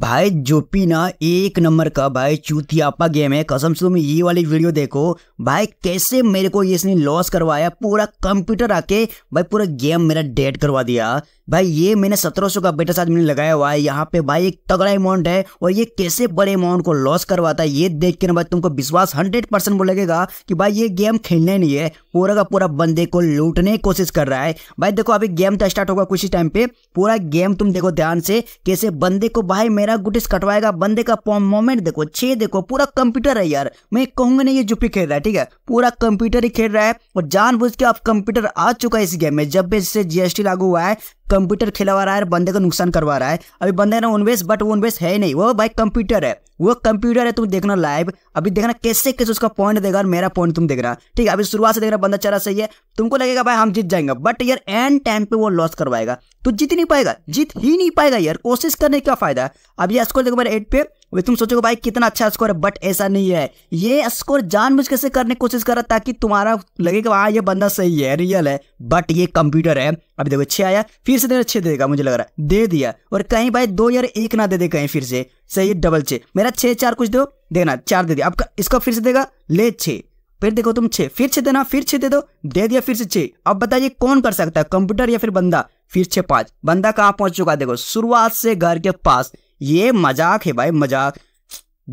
भाई जो पी ना एक नंबर का भाई चूतियापा गेम है कसम से तुम ये वाली वीडियो देखो भाई कैसे मेरे को ये इसने लॉस करवाया पूरा कंप्यूटर आके भाई पूरा गेम मेरा डेड करवा दिया भाई ये मैंने सत्रह सौ का बेटा साथ मैंने लगाया हुआ है यहाँ पे भाई एक तगड़ा अमाउंट है और ये कैसे बड़े अमाउंट को लॉस करवाता है ये देख के ना भाई तुमको विश्वास हंड्रेड परसेंट बोलेगा कि भाई ये गेम खेलना नहीं है पूरा का पूरा बंदे को लूटने की कोशिश कर रहा है भाई देखो अभी गेम तो स्टार्ट होगा कुछ ही टाइम पे पूरा गेम तुम देखो ध्यान से कैसे बंदे को भाई मेरा गुटिस कटवाएगा बंदे का मोमेंट देखो छे देखो पूरा कंप्यूटर है यार मैं कहूंगा नहीं ये जुपी खेल रहा है ठीक है पूरा कंप्यूटर ही खेल रहा है और जान के अब कंप्यूटर आ चुका है इस गेम में जब भी इससे जीएसटी लागू हुआ है कंप्यूटर खिलवा रहा है बंदे को नुकसान करवा रहा है अभी बंदे ना उनवेस बट उनवेस है नहीं वो भाई कंप्यूटर है वो कंप्यूटर है तुम देखना लाइव अभी देखना कैसे कैसे उसका पॉइंट देगा और मेरा पॉइंट तुम देख रहा ठीक है अभी शुरुआत से देख रहा बंदा चला सही है तुमको लगेगा भाई हम जीत जाएंगे बट यार एंड टाइम पे वो लॉस करवाएगा तो जीत नहीं पाएगा जीत ही नहीं पाएगा यार कोशिश करने का फायदा अभी स्कोर देखो मेरे एट पे वे तुम सोचोगे भाई कितना अच्छा स्कोर है बट ऐसा नहीं है ये स्कोर जानबूझ कैसे करने की कोशिश कर रहा ताकि तुम्हारा लगे कि हाँ ये बंदा सही है रियल है बट ये कंप्यूटर है अभी देखो छः आया फिर से देखो छः देगा मुझे लग रहा है दे दिया और कहीं भाई दो यार एक ना दे दे कहीं फिर से सही डबल छः मेरा छः चार कुछ दो देना चार दे दिया अब इसको फिर से देगा ले छः फिर देखो तुम छः फिर छः देना फिर छः दे दो दे दिया फिर से छः अब बताइए कौन कर सकता है कंप्यूटर या फिर बंदा फिर छः पाँच बंदा कहाँ पहुँच चुका है देखो शुरुआत से घर के पास ये मजाक है भाई मजाक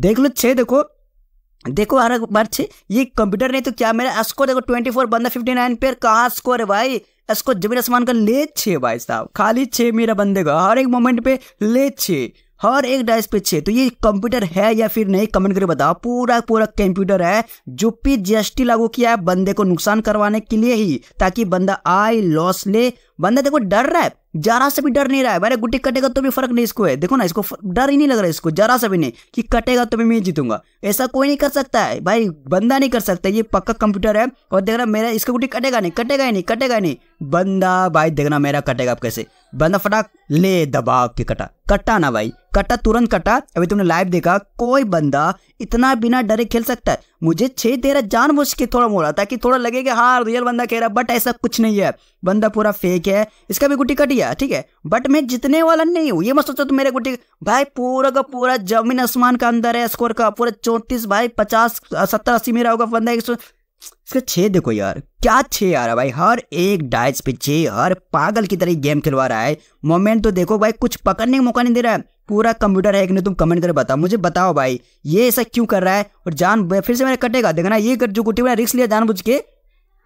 देख लो छे देखो देखो हर बार छे ये कंप्यूटर नहीं तो क्या मेरा स्कोर देखो ट्वेंटी फोर बंदा फिफ्टी नाइन पेयर कहाँ स्कोर है भाई स्कोर जमीन आसमान का ले छे भाई साहब खाली छे मेरा बंदे का हर एक मोमेंट पे ले छे हर एक डाइस पे छे तो ये कंप्यूटर है या फिर नहीं कमेंट करके बताओ पूरा पूरा कंप्यूटर है जो पी जीएसटी लागू किया है बंदे को नुकसान करवाने के लिए ही ताकि बंदा आय लॉस ले बंदा देखो डर रहा है जरा सा भी डर नहीं रहा है मेरे गुटी कटेगा तो भी फर्क नहीं इसको है देखो ना इसको डर ही नहीं लग रहा है इसको जरा सा भी नहीं कि कटेगा तो भी मैं जीतूंगा ऐसा कोई नहीं कर सकता है भाई बंदा नहीं कर सकता ये पक्का कंप्यूटर है और देख रहा मेरा इसका गुटी कटेगा नहीं कटेगा ही नहीं कटेगा ही नहीं बंदा भाई देखना मेरा कटेगा आप कैसे बंदा फटाक ले दबा के कटा कटा ना भाई कटा तुरंत कटा अभी तुमने लाइव देखा कोई बंदा इतना बिना डरे खेल सकता है मुझे छः जान जानबूझ के थोड़ा मोड़ा ताकि थोड़ा लगे कि हाँ रियल बंदा कह रहा बट ऐसा कुछ नहीं है बंदा पूरा फेक है इसका भी गुटी कटिया ठीक है बट मैं जितने वाला नहीं हूँ ये मत सोचो तो मेरे गुटी भाई पूरा का पूरा जमीन आसमान का अंदर है स्कोर का पूरा चौंतीस भाई पचास सत्तर अस्सी मेरा होगा बंदा एक सौ इसके छे देखो यार क्या छे आ रहा भाई हर एक डाइस पे छे हर पागल की तरह गेम खिलवा रहा है मोमेंट तो देखो भाई कुछ पकड़ने का मौका नहीं दे रहा है पूरा कंप्यूटर है कि नहीं तुम कमेंट करके बताओ मुझे बताओ भाई ये ऐसा क्यों कर रहा है और जान फिर से मेरा कटेगा देखना ये कर जो गुटी बना रिक्स लिया जान बुझ के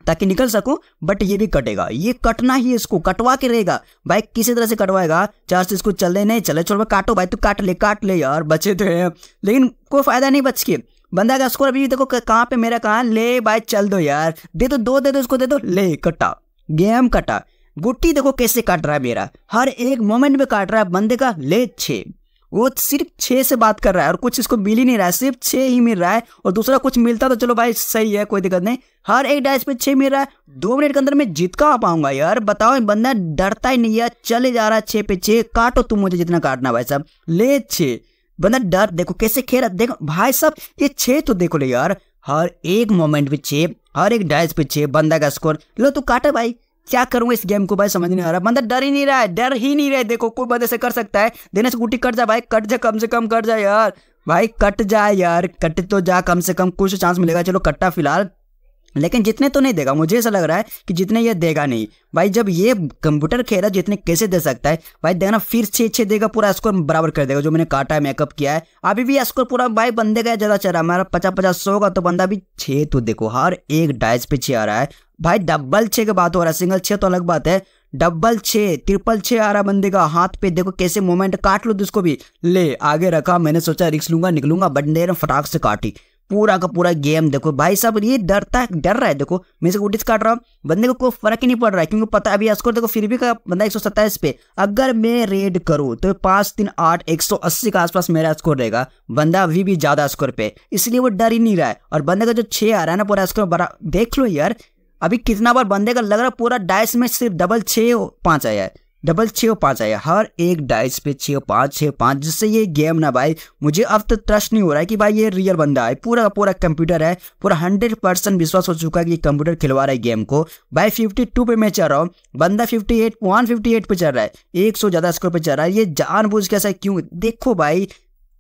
ताकि निकल सकूं बट ये भी कटेगा ये कटना ही इसको कटवा के रहेगा भाई किसी तरह से कटवाएगा चार से इसको चलने नहीं चले चलो काटो भाई तू तो काट ले काट ले यार बचे तो है लेकिन कोई फायदा नहीं बच के बंदा का स्कोर अभी देखो कहाँ पे मेरा कहाँ ले भाई चल दो यार दे दो दो दे दो उसको दे दो ले कटा गेम कटा गुट्टी देखो कैसे काट रहा है मेरा हर एक मोमेंट में काट रहा है बंदे का ले छे वो सिर्फ छे से बात कर रहा है और कुछ इसको मिल ही नहीं रहा है सिर्फ छे ही मिल रहा है और दूसरा कुछ मिलता तो चलो भाई सही है कोई दिक्कत नहीं हर एक डैश पे छे मिल रहा है दो मिनट के अंदर मैं जीत का आ पाऊंगा यार बताओ बंदा डरता ही नहीं यार चले जा रहा है छे पे छे काटो तुम मुझे जितना काटना भाई साहब ले छे बंदा डर देखो कैसे खेल रहा देखो भाई साहब ये छे तो देखो ले यार हर एक मोमेंट पे छे हर एक डाइस पे छे बंदा का स्कोर लो तो काटा भाई क्या करूं इस गेम को भाई समझ नहीं आ रहा बंदा डर ही नहीं रहा है डर ही नहीं रहा है देखो कोई बंदे से कर सकता है देने से गुटी कट जा भाई कट जा कम से कम कट जा यार भाई कट जा यार कट तो जा कम से कम कुछ चांस मिलेगा चलो कट्टा फिलहाल लेकिन जितने तो नहीं देगा मुझे ऐसा लग रहा है कि जितने ये देगा नहीं भाई जब ये कंप्यूटर है जितने कैसे दे सकता है भाई देखना फिर छे छे देगा पूरा स्कोर बराबर कर देगा जो मैंने काटा है मेकअप किया है अभी भी स्कोर पूरा भाई बंदे का ज़्यादा चल रहा है हमारा पचास पचास सौ का तो बंदा भी छे तो देखो हर एक डाइस पे छे आ रहा है भाई डबल छे की बात हो रहा है सिंगल छः तो अलग बात है डबल छे ट्रिपल छे आ रहा बंदे का हाथ पे देखो कैसे मोमेंट काट लो तो उसको भी ले आगे रखा मैंने सोचा रिक्स लूंगा निकलूंगा बंदे ने फटाक से काटी पूरा का पूरा गेम देखो भाई साहब ये डरता है डर रहा है देखो मैं से उठिस काट रहा हूँ बंदे को कोई फर्क ही नहीं पड़ रहा है क्योंकि पता अभी स्कोर देखो फिर भी का बंदा एक पे अगर मैं रेड करूँ तो पाँच तीन आठ एक के आसपास मेरा स्कोर रहेगा बंदा अभी भी ज़्यादा स्कोर पे इसलिए वो डर ही नहीं रहा है और बंदे का जो छः आ रहा है ना पूरा स्कोर बड़ा देख लो यार अभी कितना बार बंदे का लग रहा है पूरा डाइस में सिर्फ डबल छः पाँच आया है डबल छः पाँच आया हर एक डाइस पे छः पाँच छः पाँच जिससे ये गेम ना भाई मुझे अब तो ट्रस्ट नहीं हो रहा है कि भाई ये रियल बंदा है पूरा पूरा कंप्यूटर है पूरा हंड्रेड परसेंट विश्वास हो चुका है कि कंप्यूटर खिलवा रहा है गेम को भाई फिफ्टी टू पर मैं चल रहा हूँ बंदा fifty eight one fifty eight पर चल रहा है एक सौ ज़्यादा स्कोर पर चल रहा है ये जानबूझ के ऐसा क्यों देखो भाई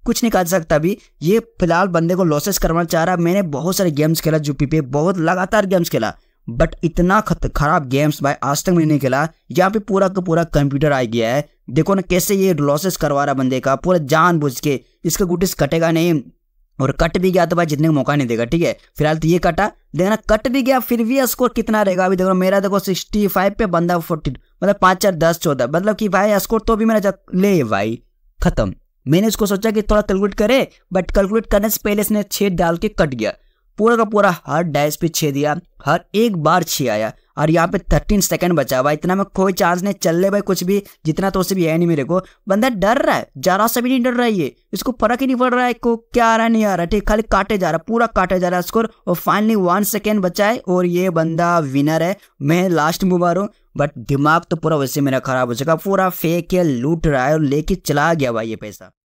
कुछ नहीं कर सकता अभी ये फिलहाल बंदे को लॉसेस करवाना चाह रहा मैंने बहुत सारे गेम्स खेला जूपी पे बहुत लगातार गेम्स खेला बट इतना खत खराब गेम्स भाई आज तक मैंने खेला यहाँ पे पूरा का पूरा कंप्यूटर आ गया है देखो ना कैसे ये लॉसेस करवा रहा बंदे का पूरा जान बुझ के इसका गुटिस कटेगा नहीं और कट भी गया तो भाई जितने मौका नहीं देगा ठीक है फिलहाल तो ये कटा देखना कट भी गया फिर भी स्कोर कितना रहेगा अभी देखो मेरा देखो सिक्सटी फाइव पे बंदा फोर्टी मतलब पाँच चार दस चौदह मतलब कि भाई स्कोर तो भी मेरा ले भाई खत्म मैंने उसको सोचा कि थोड़ा कैलकुलेट करे बट कैलकुलेट करने से पहले इसने छेद डाल के कट गया पूरा का पूरा हर डैश पे छे दिया हर एक बार छे आया और यहाँ पे थर्टीन सेकंड बचा हुआ इतना में कोई चांस नहीं चल ले भाई कुछ भी जितना तो उसे भी है नहीं मेरे को बंदा डर रहा है जरा सा भी नहीं डर रहा है ये इसको फर्क ही नहीं पड़ रहा है को क्या आ रहा है नहीं आ रहा है ठीक खाली काटे जा रहा है पूरा काटे जा रहा है स्कोर और फाइनली वन सेकेंड बचा है और ये बंदा विनर है मैं लास्ट में हूँ बट दिमाग तो पूरा वैसे मेरा खराब हो चुका पूरा फेंक के लूट रहा है और लेके चला गया भाई ये पैसा